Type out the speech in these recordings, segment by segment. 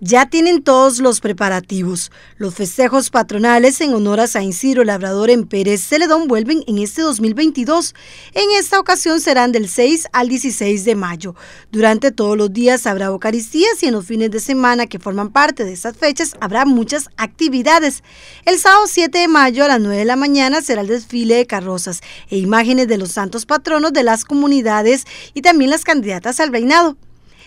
ya tienen todos los preparativos. Los festejos patronales en honor a San Ciro Labrador en Pérez Celedón vuelven en este 2022. En esta ocasión serán del 6 al 16 de mayo. Durante todos los días habrá Eucaristías y en los fines de semana que forman parte de estas fechas habrá muchas actividades. El sábado 7 de mayo a las 9 de la mañana será el desfile de carrozas e imágenes de los santos patronos de las comunidades y también las candidatas al reinado.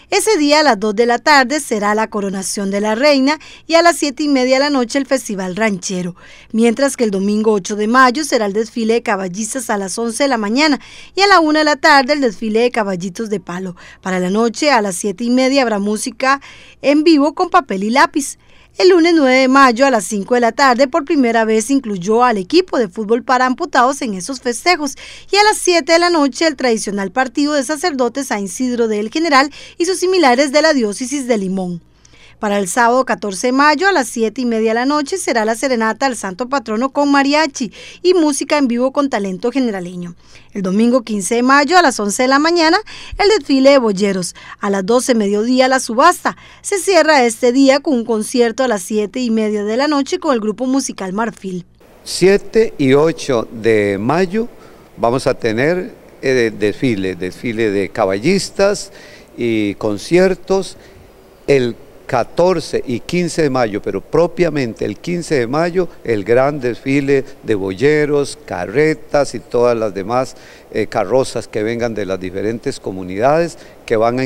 Ese día a las 2 de la tarde será la coronación de la reina y a las 7 y media de la noche el Festival Ranchero, mientras que el domingo 8 de mayo será el desfile de caballistas a las 11 de la mañana y a la 1 de la tarde el desfile de caballitos de palo. Para la noche a las 7 y media habrá música en vivo con papel y lápiz. El lunes 9 de mayo a las 5 de la tarde por primera vez incluyó al equipo de fútbol para amputados en esos festejos y a las 7 de la noche el tradicional partido de sacerdotes a Isidro del General y sus similares de la diócesis de Limón. Para el sábado 14 de mayo a las 7 y media de la noche será la serenata al Santo Patrono con mariachi y música en vivo con talento generaleño. El domingo 15 de mayo a las 11 de la mañana el desfile de bolleros. A las 12 mediodía la subasta. Se cierra este día con un concierto a las 7 y media de la noche con el grupo musical Marfil. 7 y 8 de mayo vamos a tener eh, desfile, desfile de caballistas y conciertos. El 14 y 15 de mayo, pero propiamente el 15 de mayo el gran desfile de boyeros, carretas y todas las demás eh, carrozas que vengan de las diferentes comunidades que van a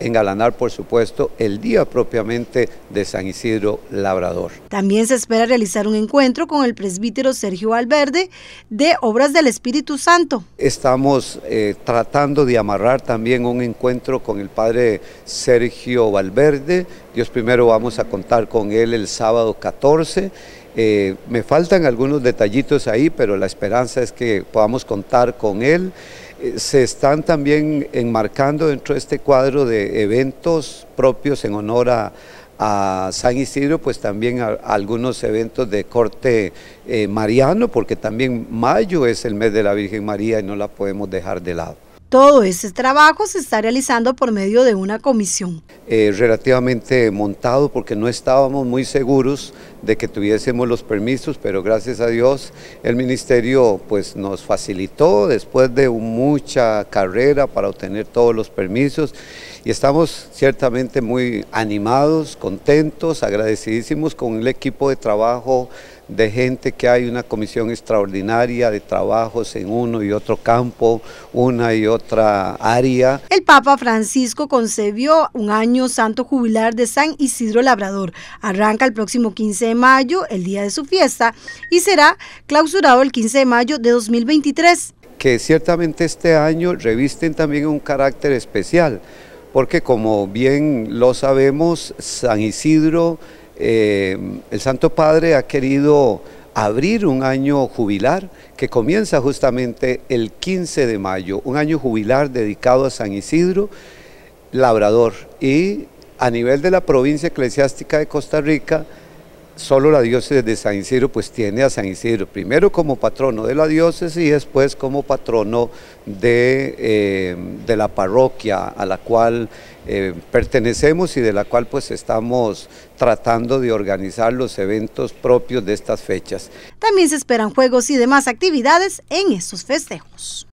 engalanar, por supuesto, el día propiamente de San Isidro Labrador. También se espera realizar un encuentro con el presbítero Sergio Valverde de Obras del Espíritu Santo. Estamos eh, tratando de amarrar también un encuentro con el padre Sergio Valverde. Dios primero vamos a contar con él el sábado 14 eh, me faltan algunos detallitos ahí, pero la esperanza es que podamos contar con él. Eh, se están también enmarcando dentro de este cuadro de eventos propios en honor a, San Isidro, pues también algunos eventos de corte eh, mariano, porque también mayo es el mes de la Virgen María y no la podemos dejar de lado. Todo ese trabajo se está realizando por medio de una comisión. Eh, relativamente montado porque no estábamos muy seguros de que tuviésemos los permisos, pero gracias a Dios el ministerio pues, nos facilitó después de mucha carrera para obtener todos los permisos y estamos ciertamente muy animados, contentos, agradecidísimos con el equipo de trabajo de gente que hay una comisión extraordinaria de trabajos en uno y otro campo, una y otra área. El Papa Francisco concebió un año santo jubilar de San Isidro Labrador. Arranca el próximo 15 de mayo, el día de su fiesta, y será clausurado el 15 de mayo de 2023. Que ciertamente este año revisten también un carácter especial, porque como bien lo sabemos, San Isidro eh, el Santo Padre ha querido abrir un año jubilar que comienza justamente el 15 de mayo, un año jubilar dedicado a San Isidro, labrador. Y a nivel de la provincia eclesiástica de Costa Rica, solo la diócesis de San Isidro pues tiene a San Isidro, primero como patrono de la diócesis y después como patrono de, eh, de la parroquia a la cual eh, pertenecemos y de la cual pues estamos tratando de organizar los eventos propios de estas fechas. También se esperan juegos y demás actividades en estos festejos.